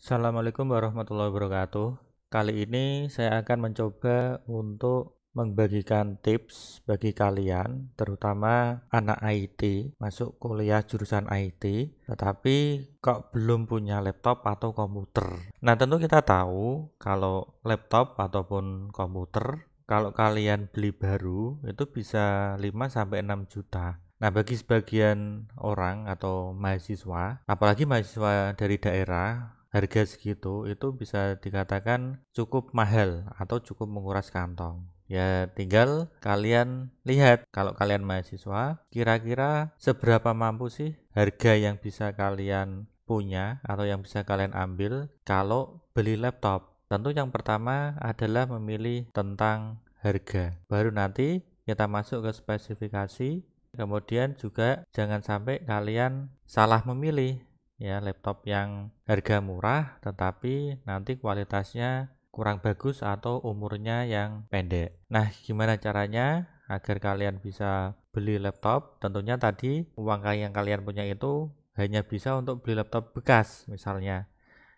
Assalamualaikum warahmatullahi wabarakatuh. Kali ini saya akan mencoba untuk membagikan tips bagi kalian, terutama anak IT, masuk kuliah jurusan IT, tetapi kok belum punya laptop atau komputer. Nah, tentu kita tahu kalau laptop ataupun komputer, kalau kalian beli baru, itu bisa 5-6 juta. Nah, bagi sebagian orang atau mahasiswa, apalagi mahasiswa dari daerah, harga segitu itu bisa dikatakan cukup mahal atau cukup menguras kantong. Ya tinggal kalian lihat kalau kalian mahasiswa kira-kira seberapa mampu sih harga yang bisa kalian punya atau yang bisa kalian ambil kalau beli laptop. Tentu yang pertama adalah memilih tentang harga. Baru nanti kita masuk ke spesifikasi. Kemudian juga jangan sampai kalian salah memilih ya laptop yang harga murah tetapi nanti kualitasnya kurang bagus atau umurnya yang pendek. Nah, gimana caranya agar kalian bisa beli laptop? Tentunya tadi uang yang kalian punya itu hanya bisa untuk beli laptop bekas misalnya.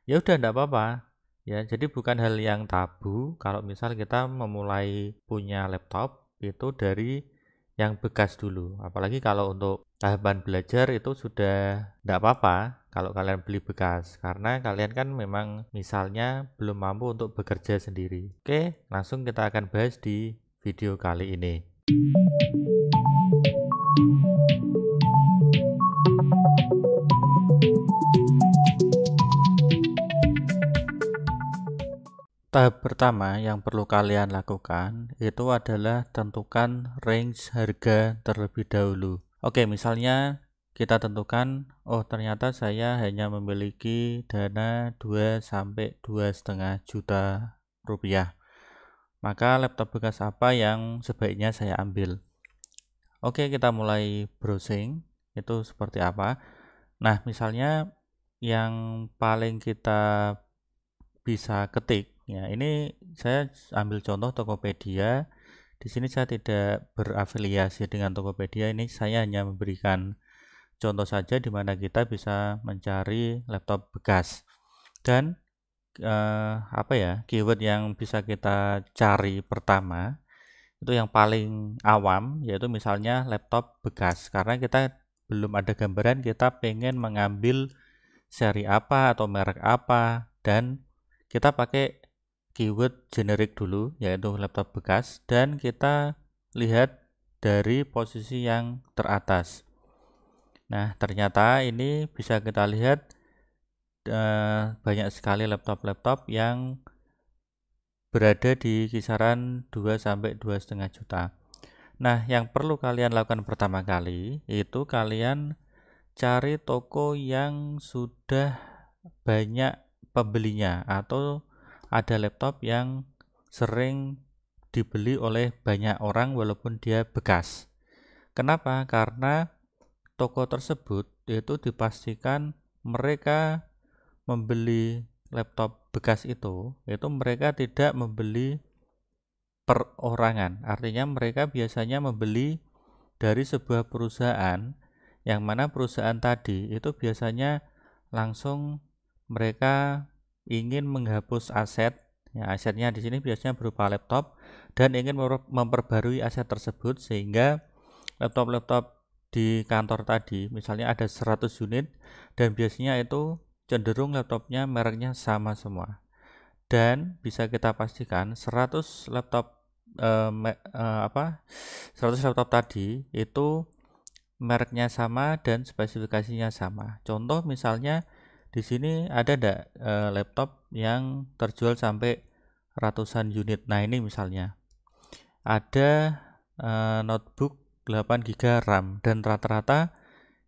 Ya udah enggak apa-apa. Ya, jadi bukan hal yang tabu kalau misal kita memulai punya laptop itu dari yang bekas dulu. Apalagi kalau untuk tahapan belajar itu sudah tidak apa-apa kalau kalian beli bekas karena kalian kan memang misalnya belum mampu untuk bekerja sendiri. Oke, langsung kita akan bahas di video kali ini. Tahap pertama yang perlu kalian lakukan itu adalah tentukan range harga terlebih dahulu. Oke, misalnya kita tentukan, oh ternyata saya hanya memiliki dana 2 sampai 2,5 juta rupiah. Maka laptop bekas apa yang sebaiknya saya ambil? Oke, kita mulai browsing. Itu seperti apa? Nah, misalnya yang paling kita bisa ketik Ya, ini saya ambil contoh Tokopedia. Di sini saya tidak berafiliasi dengan Tokopedia. Ini saya hanya memberikan contoh saja di mana kita bisa mencari laptop bekas. Dan eh, apa ya? keyword yang bisa kita cari pertama itu yang paling awam yaitu misalnya laptop bekas karena kita belum ada gambaran kita pengen mengambil seri apa atau merek apa dan kita pakai keyword generik dulu yaitu laptop bekas dan kita lihat dari posisi yang teratas nah ternyata ini bisa kita lihat eh, banyak sekali laptop-laptop yang berada di kisaran 2 sampai 2,5 juta nah yang perlu kalian lakukan pertama kali itu kalian cari toko yang sudah banyak pembelinya atau ada laptop yang sering dibeli oleh banyak orang walaupun dia bekas. Kenapa? Karena toko tersebut yaitu dipastikan mereka membeli laptop bekas itu, yaitu mereka tidak membeli perorangan. Artinya mereka biasanya membeli dari sebuah perusahaan yang mana perusahaan tadi itu biasanya langsung mereka ingin menghapus aset ya asetnya di sini biasanya berupa laptop dan ingin memperbarui aset tersebut sehingga laptop-laptop di kantor tadi misalnya ada 100 unit dan biasanya itu cenderung laptopnya mereknya sama semua dan bisa kita pastikan 100 laptop eh, eh, apa 100 laptop tadi itu mereknya sama dan spesifikasinya sama contoh misalnya di sini ada ndak e, laptop yang terjual sampai ratusan unit. Nah, ini misalnya. Ada e, notebook 8 GB RAM dan rata-rata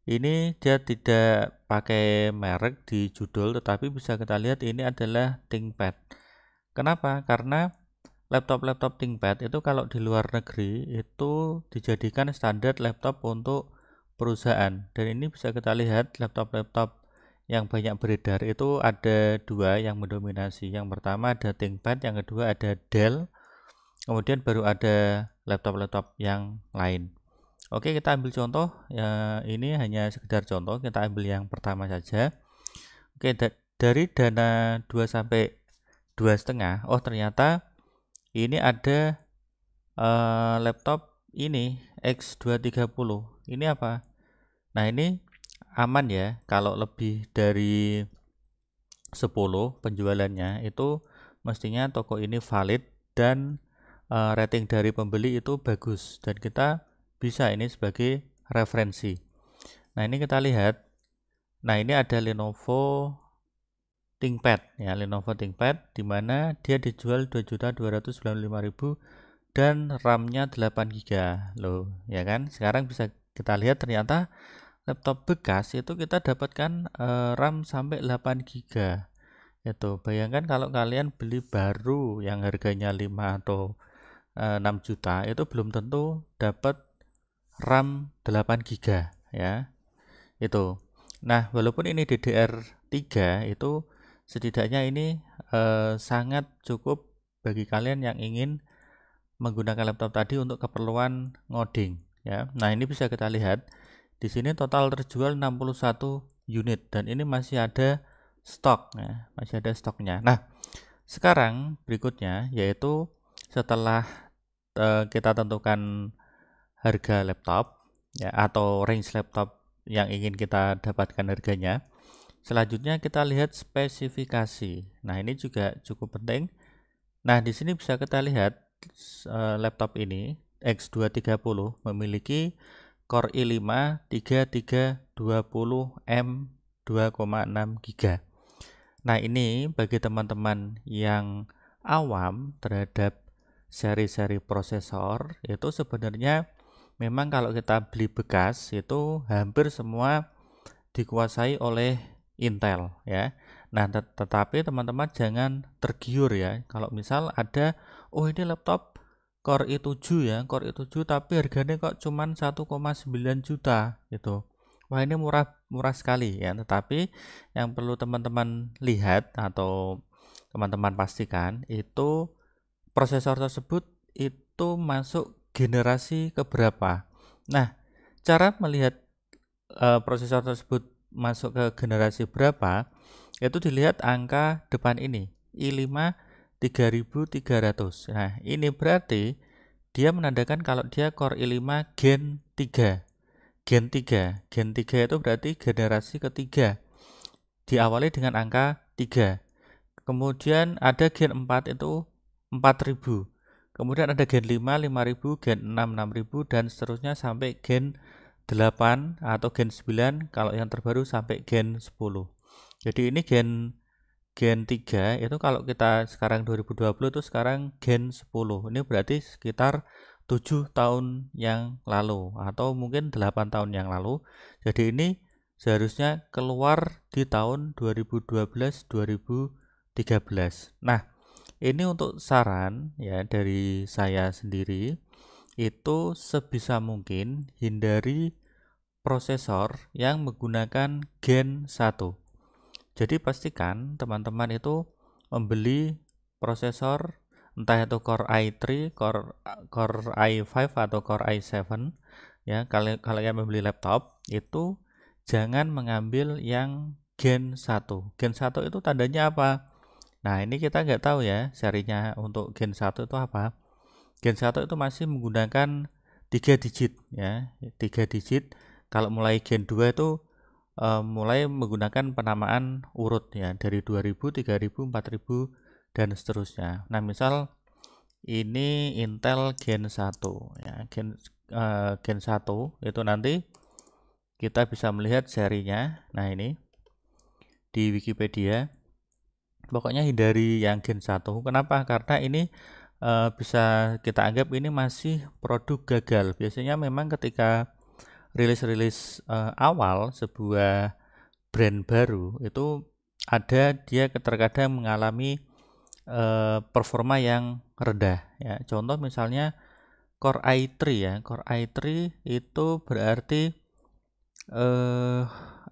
ini dia tidak pakai merek di judul tetapi bisa kita lihat ini adalah ThinkPad. Kenapa? Karena laptop-laptop ThinkPad itu kalau di luar negeri itu dijadikan standar laptop untuk perusahaan dan ini bisa kita lihat laptop-laptop yang banyak beredar itu ada dua yang mendominasi. Yang pertama ada ThinkPad, yang kedua ada Dell, kemudian baru ada laptop-laptop yang lain. Oke, kita ambil contoh. Ya, ini hanya sekedar contoh, kita ambil yang pertama saja. Oke, da dari dana 2 sampai dua setengah. Oh, ternyata ini ada uh, laptop ini X230. Ini apa? Nah, ini aman ya kalau lebih dari 10 penjualannya itu mestinya toko ini valid dan uh, rating dari pembeli itu bagus dan kita bisa ini sebagai referensi. Nah, ini kita lihat. Nah, ini ada Lenovo ThinkPad ya, Lenovo ThinkPad di mana dia dijual 2.295.000 dan RAM-nya 8 GB. Loh, ya kan? Sekarang bisa kita lihat ternyata laptop bekas itu kita dapatkan uh, RAM sampai 8 GB. Itu bayangkan kalau kalian beli baru yang harganya 5 atau uh, eh, 6 juta itu belum tentu dapat RAM 8 GB ya. Itu. Nah, walaupun ini DDR3 itu setidaknya ini eh, sangat cukup bagi kalian yang ingin menggunakan laptop tadi untuk keperluan ngoding ya. Nah, ini bisa kita lihat di sini total terjual 61 unit dan ini masih ada stok ya, masih ada stoknya. Nah, sekarang berikutnya yaitu setelah uh, kita tentukan harga laptop ya atau range laptop yang ingin kita dapatkan harganya. Selanjutnya kita lihat spesifikasi. Nah, ini juga cukup penting. Nah, di sini bisa kita lihat uh, laptop ini X230 memiliki Core i5 3320M 2,6 GB. Nah, ini bagi teman-teman yang awam terhadap seri-seri prosesor itu sebenarnya memang kalau kita beli bekas itu hampir semua dikuasai oleh Intel ya. Nah, tetapi teman-teman jangan tergiur ya. Kalau misal ada oh ini laptop Core i7 ya, Core i7 tapi harganya kok cuman 1,9 juta gitu. Wah, ini murah murah sekali ya, tetapi yang perlu teman-teman lihat atau teman-teman pastikan itu prosesor tersebut itu masuk generasi ke berapa. Nah, cara melihat e, prosesor tersebut masuk ke generasi berapa itu dilihat angka depan ini, i5 3300. Nah, ini berarti dia menandakan kalau dia core i5 gen 3. Gen 3. Gen 3 itu berarti generasi ketiga. Diawali dengan angka 3. Kemudian ada gen 4 itu 4000. Kemudian ada gen 5 5000, gen 6 6000 dan seterusnya sampai gen 8 atau gen 9 kalau yang terbaru sampai gen 10. Jadi ini gen gen 3 itu kalau kita sekarang 2020 itu sekarang gen 10 ini berarti sekitar 7 tahun yang lalu atau mungkin 8 tahun yang lalu jadi ini seharusnya keluar di tahun 2012-2013 nah ini untuk saran ya dari saya sendiri itu sebisa mungkin hindari prosesor yang menggunakan gen 1 jadi pastikan teman-teman itu membeli prosesor entah itu Core i3, Core Core i5 atau Core i7 ya. Kalau kalian membeli laptop itu jangan mengambil yang Gen 1. Gen 1 itu tandanya apa? Nah, ini kita nggak tahu ya serinya untuk Gen 1 itu apa. Gen 1 itu masih menggunakan 3 digit ya, 3 digit. Kalau mulai Gen 2 itu Eh, mulai menggunakan penamaan urut ya dari 2000, 3000, 4000 dan seterusnya. Nah, misal ini Intel Gen 1 ya. Gen uh, Gen 1 itu nanti kita bisa melihat serinya. Nah, ini di Wikipedia. Pokoknya hindari yang Gen 1. Kenapa? Karena ini eh, bisa kita anggap ini masih produk gagal. Biasanya memang ketika rilis-rilis uh, awal sebuah brand baru itu ada dia terkadang mengalami uh, performa yang rendah ya. Contoh misalnya Core i3 ya. Core i3 itu berarti eh uh,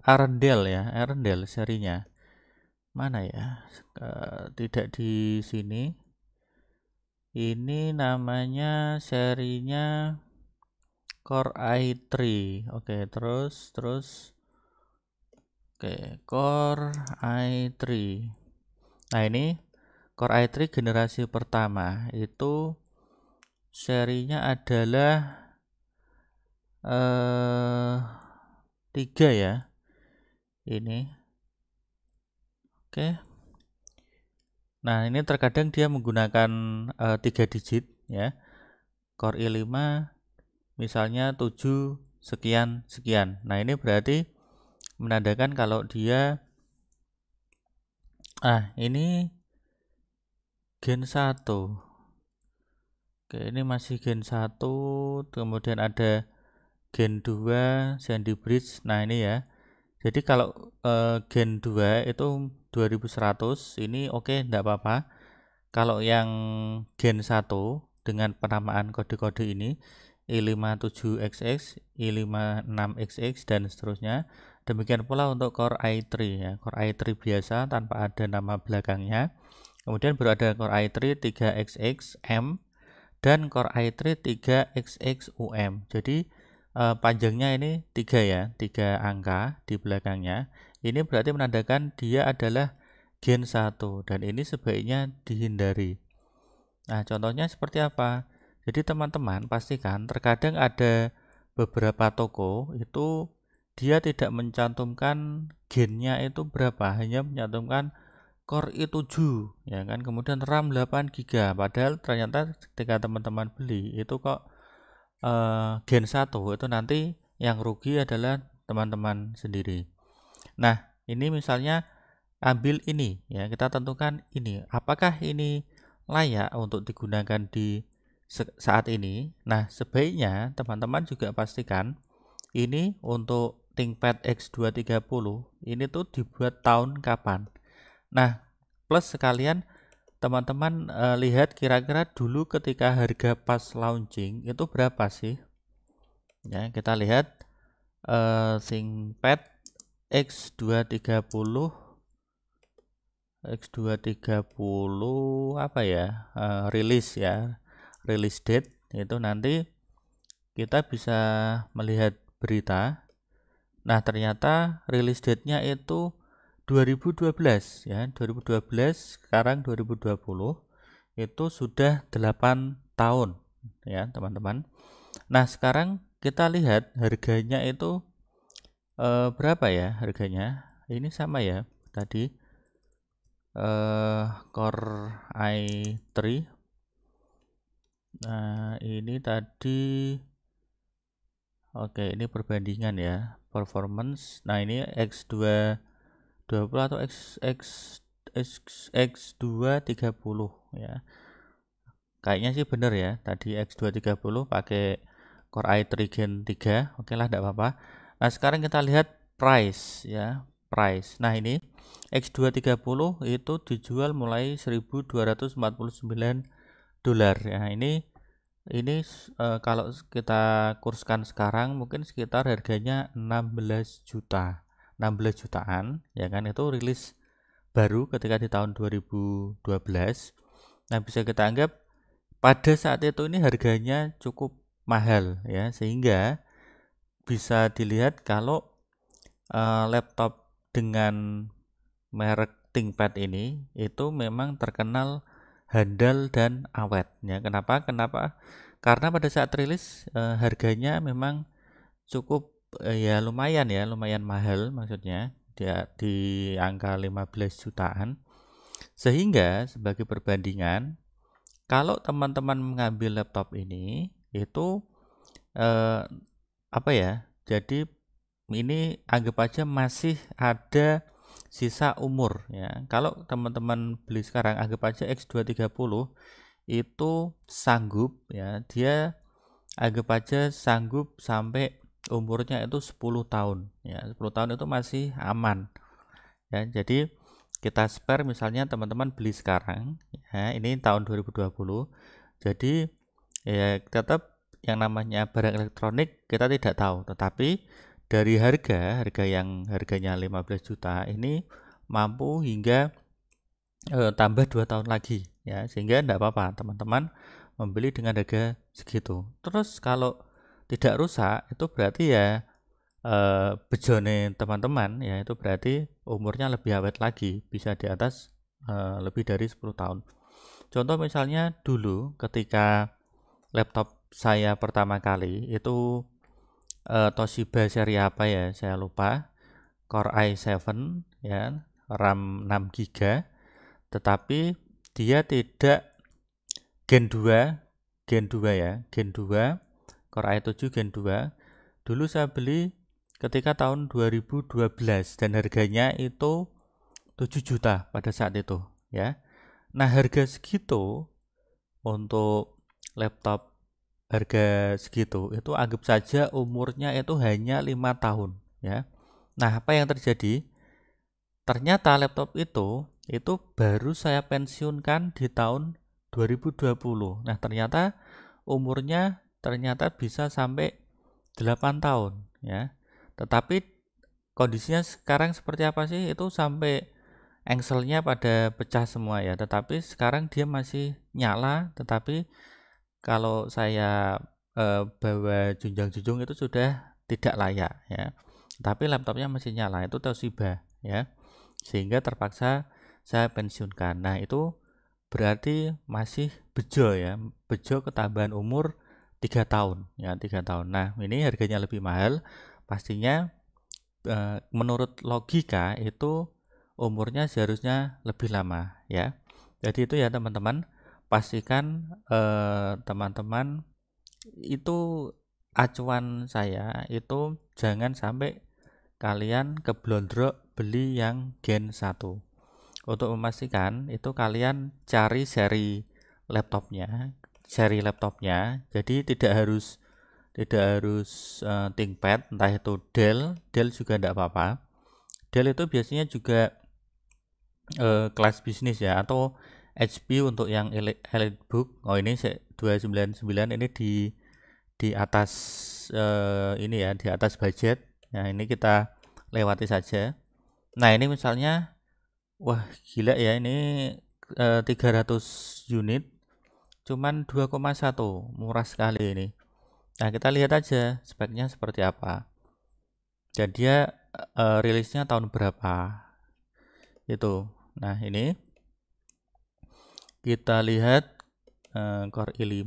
Arendelle ya, Arendelle serinya. Mana ya? Uh, tidak di sini. Ini namanya serinya Core i3. Oke, okay, terus terus Oke, okay, Core i3. Nah, ini Core i3 generasi pertama itu serinya adalah eh tiga ya. Ini. Oke. Okay. Nah, ini terkadang dia menggunakan eh, tiga digit ya. Core i5 misalnya 7 sekian sekian. Nah, ini berarti menandakan kalau dia ah, ini gen 1. Oke, ini masih gen 1, kemudian ada gen 2 sandy bridge. Nah, ini ya. Jadi kalau eh, gen 2 itu 2100 ini oke okay, enggak apa-apa. Kalau yang gen 1 dengan penamaan kode-kode ini i57xx, i56xx dan seterusnya. Demikian pula untuk core i3 ya, core i3 biasa tanpa ada nama belakangnya. Kemudian baru ada core i3 3xxm dan core i3 3xxum. Jadi eh, panjangnya ini 3 ya, 3 angka di belakangnya. Ini berarti menandakan dia adalah gen 1 dan ini sebaiknya dihindari. Nah, contohnya seperti apa? Jadi teman-teman pastikan terkadang ada beberapa toko itu dia tidak mencantumkan gennya itu berapa, hanya mencantumkan core i7 ya kan. Kemudian RAM 8 GB padahal ternyata ketika teman-teman beli itu kok eh, gen 1 itu nanti yang rugi adalah teman-teman sendiri. Nah, ini misalnya ambil ini ya, kita tentukan ini. Apakah ini layak untuk digunakan di saat ini. Nah, sebaiknya teman-teman juga pastikan ini untuk ThinkPad X230 ini tuh dibuat tahun kapan. Nah, plus sekalian teman-teman e, lihat kira-kira dulu ketika harga pas launching itu berapa sih? Ya, kita lihat e, ThinkPad X230 X230 apa ya? E, rilis ya release date itu nanti kita bisa melihat berita nah ternyata release date-nya itu 2012 ya 2012 sekarang 2020 itu sudah 8 tahun ya teman-teman nah sekarang kita lihat harganya itu e, berapa ya harganya ini sama ya tadi eh, Core i3 Nah, ini tadi Oke, ini perbandingan ya. Performance. Nah, ini X2 20 atau X X X X2 30 ya. Kayaknya sih bener ya. Tadi x 230 pakai Core i3 Gen 3. Oke lah, enggak apa-apa. Nah, sekarang kita lihat price ya. Price. Nah, ini x 230 itu dijual mulai 1249 dolar ya. Ini ini e, kalau kita kurskan sekarang mungkin sekitar harganya 16 juta. 16 jutaan ya kan itu rilis baru ketika di tahun 2012. Nah, bisa kita anggap pada saat itu ini harganya cukup mahal ya sehingga bisa dilihat kalau e, laptop dengan merek ThinkPad ini itu memang terkenal handal dan awet ya kenapa kenapa karena pada saat rilis eh, harganya memang cukup eh, ya lumayan ya lumayan mahal maksudnya dia di angka 15 jutaan sehingga sebagai perbandingan kalau teman-teman mengambil laptop ini itu eh, apa ya jadi ini anggap aja masih ada sisa umur ya. Kalau teman-teman beli sekarang anggap aja X230 itu sanggup ya. Dia anggap aja sanggup sampai umurnya itu 10 tahun ya. 10 tahun itu masih aman. Ya, jadi kita spare misalnya teman-teman beli sekarang ya, ini tahun 2020. Jadi ya tetap yang namanya barang elektronik kita tidak tahu, tetapi dari harga harga yang harganya 15 juta ini mampu hingga e, tambah 2 tahun lagi ya sehingga tidak apa-apa teman-teman membeli dengan harga segitu terus kalau tidak rusak itu berarti ya e, bejone teman-teman ya itu berarti umurnya lebih awet lagi bisa di atas e, lebih dari 10 tahun contoh misalnya dulu ketika laptop saya pertama kali itu uh, Toshiba seri apa ya saya lupa Core i7 ya RAM 6 GB tetapi dia tidak Gen 2 Gen 2 ya Gen 2 Core i7 Gen 2 dulu saya beli ketika tahun 2012 dan harganya itu 7 juta pada saat itu ya nah harga segitu untuk laptop harga segitu itu anggap saja umurnya itu hanya lima tahun ya nah apa yang terjadi ternyata laptop itu itu baru saya pensiunkan di tahun 2020 nah ternyata umurnya ternyata bisa sampai 8 tahun ya tetapi kondisinya sekarang seperti apa sih itu sampai engselnya pada pecah semua ya tetapi sekarang dia masih nyala tetapi kalau saya eh, bawa junjang-junjung itu sudah tidak layak ya tapi laptopnya masih nyala itu Toshiba ya sehingga terpaksa saya pensiunkan nah itu berarti masih bejo ya bejo ketambahan umur tiga tahun ya tiga tahun nah ini harganya lebih mahal pastinya e, menurut logika itu umurnya seharusnya lebih lama ya jadi itu ya teman-teman pastikan eh, teman-teman eh, itu acuan saya itu jangan sampai kalian keblondrok beli yang gen 1 untuk memastikan itu kalian cari seri laptopnya seri laptopnya jadi tidak harus tidak harus uh, ThinkPad entah itu Dell Dell juga tidak apa-apa Dell itu biasanya juga uh, kelas bisnis ya atau HP untuk yang elite book oh ini 299 ini di di atas uh, ini ya di atas budget nah ini kita lewati saja nah ini misalnya wah gila ya ini uh, eh, 300 unit cuman 2,1 murah sekali ini nah kita lihat aja speknya seperti apa dan dia uh, rilisnya tahun berapa itu nah ini kita lihat eh, core i5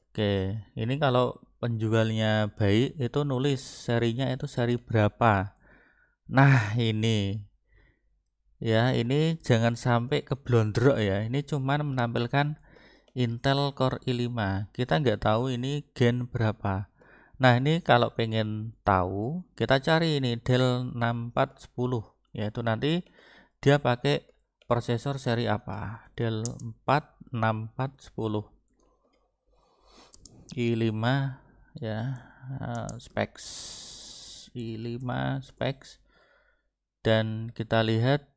oke ini kalau penjualnya baik itu nulis serinya itu seri berapa nah ini ya ini jangan sampai ke ya ini cuman menampilkan Intel Core i5 kita nggak tahu ini gen berapa nah ini kalau pengen tahu kita cari ini Dell 6410 yaitu nanti dia pakai Prosesor seri apa? Dell 4, 4, 10. i5 ya, eh, specs i5 specs dan kita lihat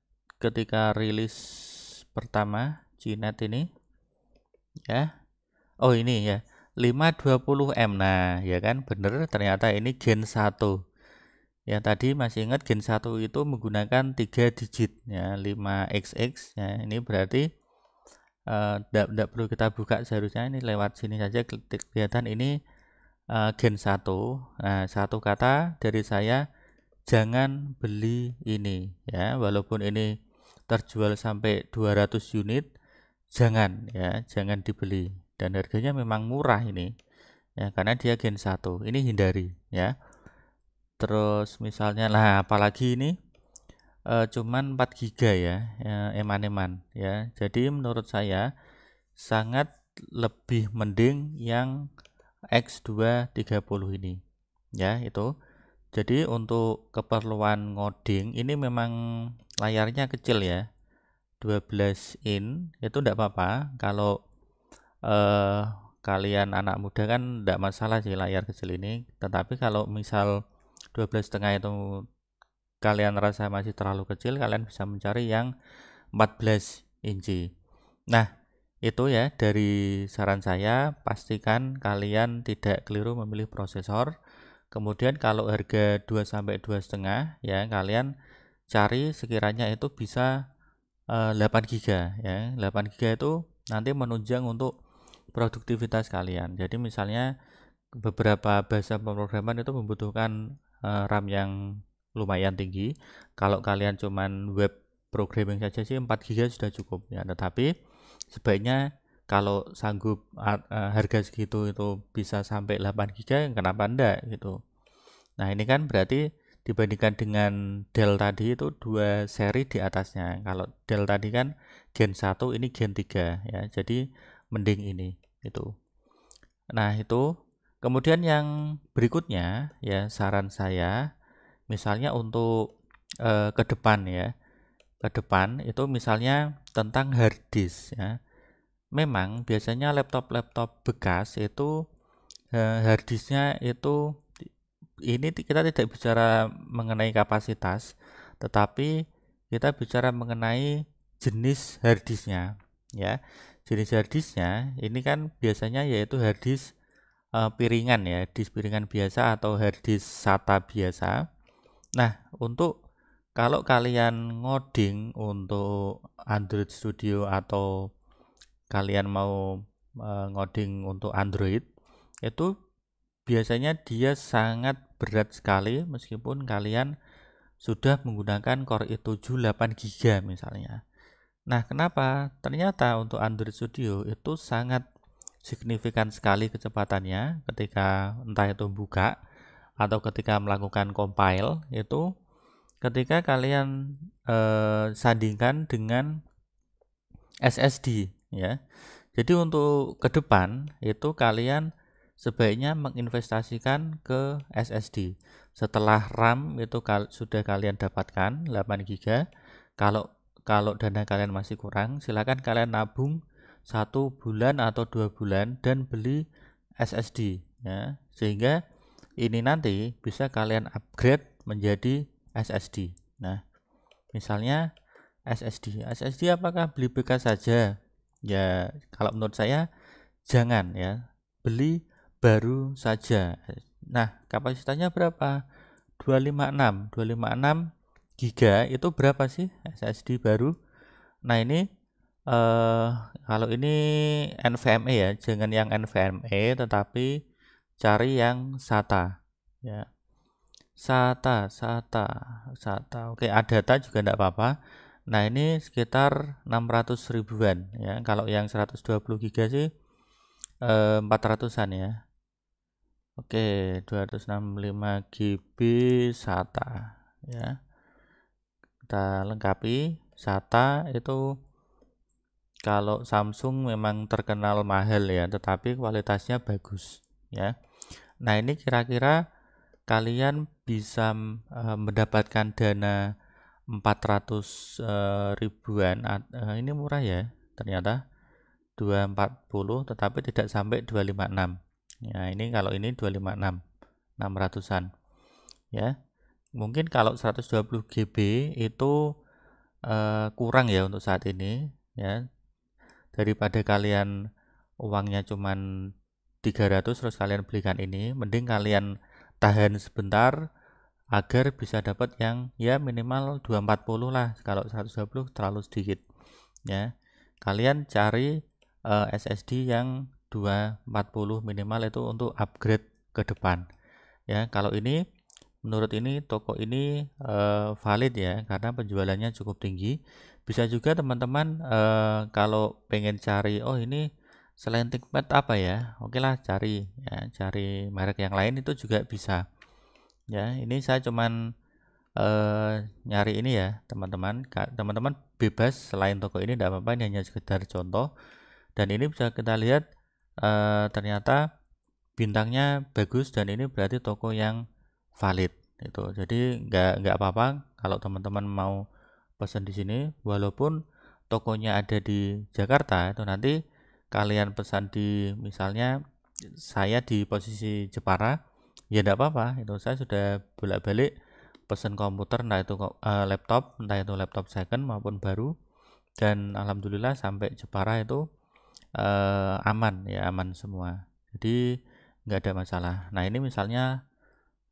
ketika rilis pertama Gnet ini ya. Oh, ini ya. 520M. Nah, ya kan bener ternyata ini Gen 1 ya tadi masih ingat gen 1 itu menggunakan tiga digit ya 5xx ya ini berarti tidak eh, uh, perlu kita buka seharusnya ini lewat sini saja kelihatan ini uh, gen 1 nah satu kata dari saya jangan beli ini ya walaupun ini terjual sampai 200 unit jangan ya jangan dibeli dan harganya memang murah ini ya karena dia gen 1 ini hindari ya terus misalnya lah apalagi ini e, cuman 4 giga ya eh, eman-eman ya jadi menurut saya sangat lebih mending yang X230 ini ya itu jadi untuk keperluan ngoding ini memang layarnya kecil ya 12 in itu tidak apa-apa kalau eh, kalian anak muda kan tidak masalah sih layar kecil ini tetapi kalau misal 12 setengah itu kalian rasa masih terlalu kecil kalian bisa mencari yang 14 inci nah itu ya dari saran saya pastikan kalian tidak keliru memilih prosesor kemudian kalau harga 2 sampai 2 setengah ya kalian cari sekiranya itu bisa 8 eh, giga ya 8 giga itu nanti menunjang untuk produktivitas kalian jadi misalnya beberapa bahasa pemrograman itu membutuhkan Eh, RAM yang lumayan tinggi. Kalau kalian cuman web programming saja sih 4 GB sudah cukup ya. Tetapi sebaiknya kalau sanggup eh, harga segitu itu bisa sampai 8 GB ya kenapa enggak gitu. Nah, ini kan berarti dibandingkan dengan Dell tadi itu dua seri di atasnya. Kalau Dell tadi kan gen 1 ini gen 3 ya. Jadi mending ini itu. Nah, itu Kemudian yang berikutnya ya saran saya misalnya untuk eh, ke depan ya. Ke depan itu misalnya tentang hard disk ya. Memang biasanya laptop-laptop bekas itu eh, hard disknya itu ini kita tidak bicara mengenai kapasitas, tetapi kita bicara mengenai jenis harddisknya, ya. Jenis harddisknya ini kan biasanya yaitu harddisk Eh, piringan ya, disk piringan biasa atau hard disk SATA biasa. Nah, untuk kalau kalian ngoding untuk Android Studio atau kalian mau eh, ngoding untuk Android, itu biasanya dia sangat berat sekali meskipun kalian sudah menggunakan Core i7 8 GB misalnya. Nah, kenapa? Ternyata untuk Android Studio itu sangat signifikan sekali kecepatannya ketika entah itu buka atau ketika melakukan compile itu ketika kalian eh, sandingkan dengan SSD ya. Jadi untuk ke depan itu kalian sebaiknya menginvestasikan ke SSD. Setelah RAM itu kal sudah kalian dapatkan 8 GB, kalau kalau dana kalian masih kurang, silakan kalian nabung satu bulan atau dua bulan dan beli SSD ya sehingga ini nanti bisa kalian upgrade menjadi SSD nah misalnya SSD SSD apakah beli bekas saja ya kalau menurut saya jangan ya beli baru saja nah kapasitasnya berapa 256 256 giga itu berapa sih SSD baru nah ini uh, kalau ini NVMe ya jangan yang NVMe tetapi cari yang SATA ya SATA SATA SATA oke ada adata juga tidak apa-apa nah ini sekitar 600 ribuan ya kalau yang 120 giga sih eh, 400an ya oke 265 GB SATA ya kita lengkapi SATA itu kalau Samsung memang terkenal mahal ya, tetapi kualitasnya bagus ya. Nah, ini kira-kira kalian bisa eh, mendapatkan dana 400 eh, ribuan eh, ini murah ya ternyata 240 tetapi tidak sampai 256 ya nah, ini kalau ini 256 600an ya mungkin kalau 120 GB itu kurang ya untuk saat ini ya daripada kalian uangnya cuma 300 terus kalian belikan ini mending kalian tahan sebentar agar bisa dapat yang ya minimal 240 lah kalau 120 terlalu sedikit ya kalian cari uh, eh, SSD yang 240 minimal itu untuk upgrade ke depan ya kalau ini menurut ini toko ini uh, valid ya karena penjualannya cukup tinggi bisa juga teman-teman eh, kalau pengen cari oh ini selain ThinkPad apa ya oke lah cari ya cari merek yang lain itu juga bisa ya ini saya cuman eh, nyari ini ya teman-teman teman-teman bebas selain toko ini tidak apa-apa ini hanya sekedar contoh dan ini bisa kita lihat eh, ternyata bintangnya bagus dan ini berarti toko yang valid itu jadi nggak nggak apa-apa kalau teman-teman mau pesan di sini walaupun tokonya ada di Jakarta itu nanti kalian pesan di misalnya saya di posisi Jepara ya tidak apa-apa itu saya sudah bolak-balik pesan komputer entah itu uh, laptop entah itu laptop second maupun baru dan alhamdulillah sampai Jepara itu uh, aman ya aman semua jadi nggak ada masalah nah ini misalnya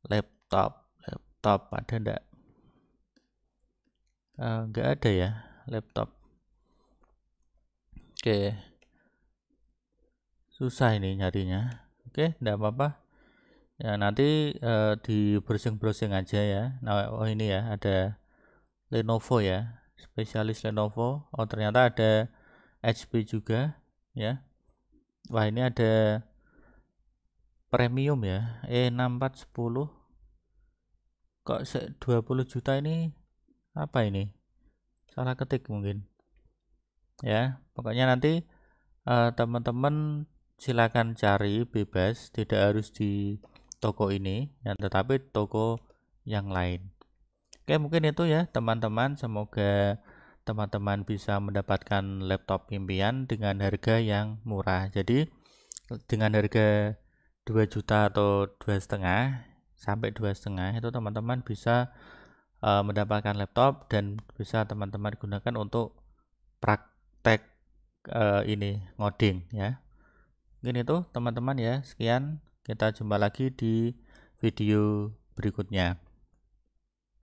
laptop laptop ada ndak Eh, nggak uh, ada ya laptop oke susah ini nyarinya oke okay, enggak apa-apa ya nanti uh, eh, di browsing-browsing aja ya nah oh ini ya ada Lenovo ya spesialis Lenovo oh ternyata ada HP juga ya wah ini ada premium ya E6410 kok 20 juta ini apa ini salah ketik mungkin ya pokoknya nanti eh, teman-teman uh, silakan cari bebas tidak harus di toko ini ya tetapi toko yang lain oke mungkin itu ya teman-teman semoga teman-teman bisa mendapatkan laptop impian dengan harga yang murah jadi dengan harga 2 juta atau dua setengah sampai dua setengah itu teman-teman bisa uh, mendapatkan laptop dan bisa teman-teman gunakan untuk praktek uh, ini ngoding ya. Mungkin itu teman-teman ya. Sekian, kita jumpa lagi di video berikutnya.